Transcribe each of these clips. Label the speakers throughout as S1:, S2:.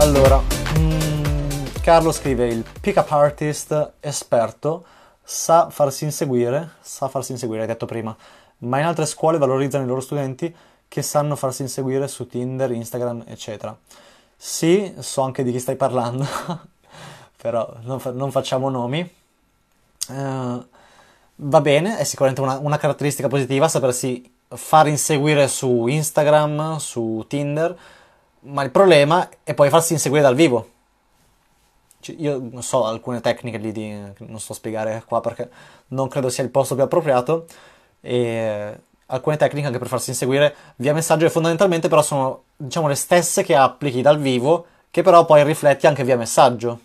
S1: Allora, mh, mm, Carlo scrive il pick-up artist esperto sa farsi inseguire, sa farsi inseguire, hai detto prima, ma in altre scuole valorizzano i loro studenti che sanno farsi inseguire su Tinder, Instagram, eccetera. Sì, so anche di chi stai parlando, però non, fa- non, facciamo nomi. Uh, va bene, è sicuramente una, una caratteristica positiva sapersi far inseguire su Instagram, su Tinder, ma il problema è poi farsi inseguire dal vivo. Cioè, io non so alcune tecniche lì di, non sto a spiegare qua perché non credo sia il posto più appropriato. E alcune tecniche anche per farsi inseguire via messaggio e fondamentalmente però sono diciamo le stesse che applichi dal vivo che però poi rifletti anche via messaggio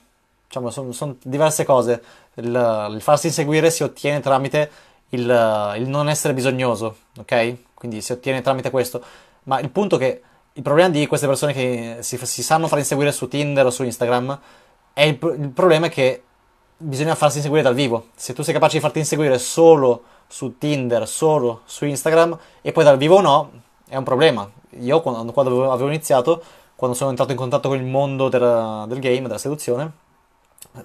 S1: diciamo sono, sono diverse cose il, il, farsi inseguire si ottiene tramite il, il non essere bisognoso ok quindi si ottiene tramite questo ma il punto è che il problema di queste persone che si, si, sanno far inseguire su Tinder o su Instagram è il, il, problema è che bisogna farsi inseguire dal vivo. Se tu sei capace di farti inseguire solo su Tinder, solo su Instagram e poi dal vivo no, è un problema. Io quando, quando avevo, iniziato, quando sono entrato in contatto con il mondo del, del game, della seduzione,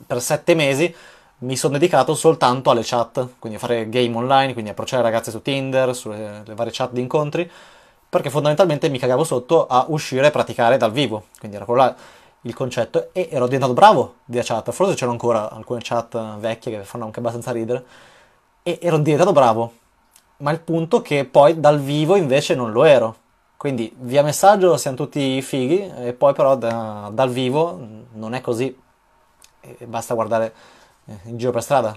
S1: per sette mesi mi sono dedicato soltanto alle chat, quindi a fare game online, quindi approcciare ragazze su Tinder, sulle varie chat di incontri perché fondamentalmente mi cagavo sotto a uscire e praticare dal vivo, quindi era quello là il concetto e ero diventato bravo via chat, forse c'erano ancora alcune chat eh, vecchie che fanno anche abbastanza ridere e ero diventato bravo, ma il punto è che poi dal vivo invece non lo ero. Quindi via messaggio siamo tutti fighi e poi però da, dal vivo non è così. E basta guardare in giro per strada.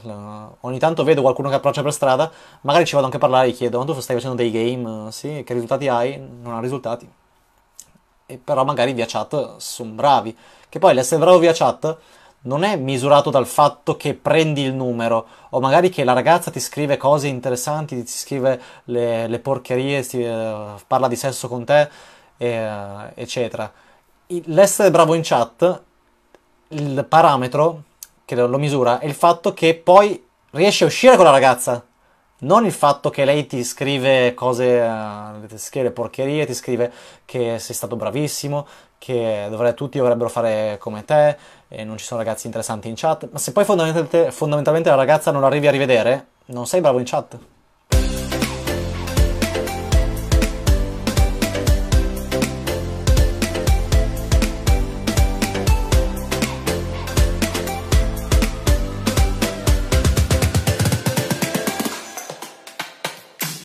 S1: Ogni tanto vedo qualcuno che approccia per strada, magari ci vado anche a parlare e chiedo: Ma tu stai facendo dei game? Sì, che risultati hai? Non ha risultati. E però magari via chat sono bravi. Che poi l'essere bravo via chat non è misurato dal fatto che prendi il numero o magari che la ragazza ti scrive cose interessanti, ti scrive le, le porcherie, ti, uh, parla di sesso con te, e, uh, eccetera. L'essere bravo in chat, il parametro che lo, misura è il fatto che poi riesci a uscire con la ragazza. Non il fatto che lei ti scrive cose, uh, ti porcherie, ti scrive che sei stato bravissimo, che dovrei, tutti dovrebbero fare come te e non ci sono ragazzi interessanti in chat. Ma se poi fondamentalmente, fondamentalmente la ragazza non arrivi a rivedere, non sei bravo in chat.